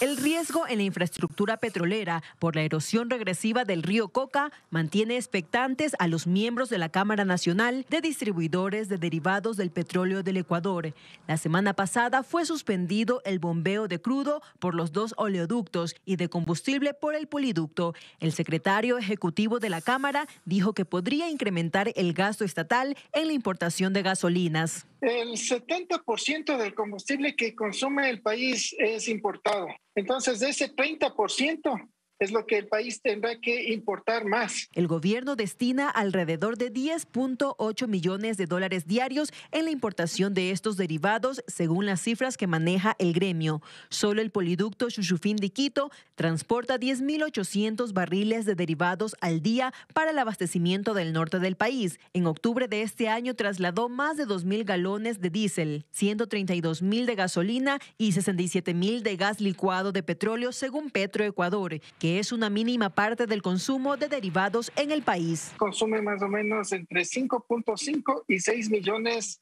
El riesgo en la infraestructura petrolera por la erosión regresiva del río Coca mantiene expectantes a los miembros de la Cámara Nacional de Distribuidores de Derivados del Petróleo del Ecuador. La semana pasada fue suspendido el bombeo de crudo por los dos oleoductos y de combustible por el poliducto. El secretario ejecutivo de la Cámara dijo que podría incrementar el gasto estatal en la importación de gasolinas el 70% del combustible que consume el país es importado. Entonces, de ese 30%, es lo que el país tendrá que importar más. El gobierno destina alrededor de 10.8 millones de dólares diarios en la importación de estos derivados, según las cifras que maneja el gremio. Solo el poliducto Chuchufín de Quito transporta 10.800 barriles de derivados al día para el abastecimiento del norte del país. En octubre de este año trasladó más de 2.000 galones de diésel, 132.000 de gasolina y 67.000 de gas licuado de petróleo, según Petroecuador, que es una mínima parte del consumo de derivados en el país. Consume más o menos entre 5.5 y 6 millones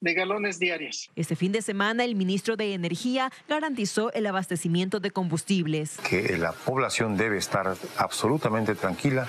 de galones diarios. Este fin de semana el ministro de Energía garantizó el abastecimiento de combustibles. Que la población debe estar absolutamente tranquila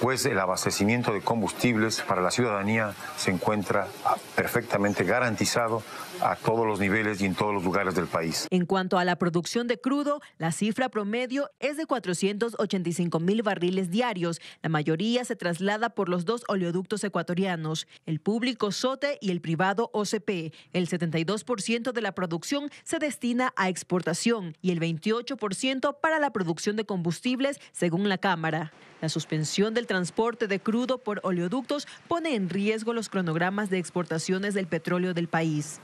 pues el abastecimiento de combustibles para la ciudadanía se encuentra perfectamente garantizado a todos los niveles y en todos los lugares del país. En cuanto a la producción de crudo, la cifra promedio es de 485 mil barriles diarios. La mayoría se traslada por los dos oleoductos ecuatorianos, el público SOTE y el privado OCP. El 72% de la producción se destina a exportación y el 28% para la producción de combustibles, según la Cámara. La suspensión de el transporte de crudo por oleoductos pone en riesgo los cronogramas de exportaciones del petróleo del país.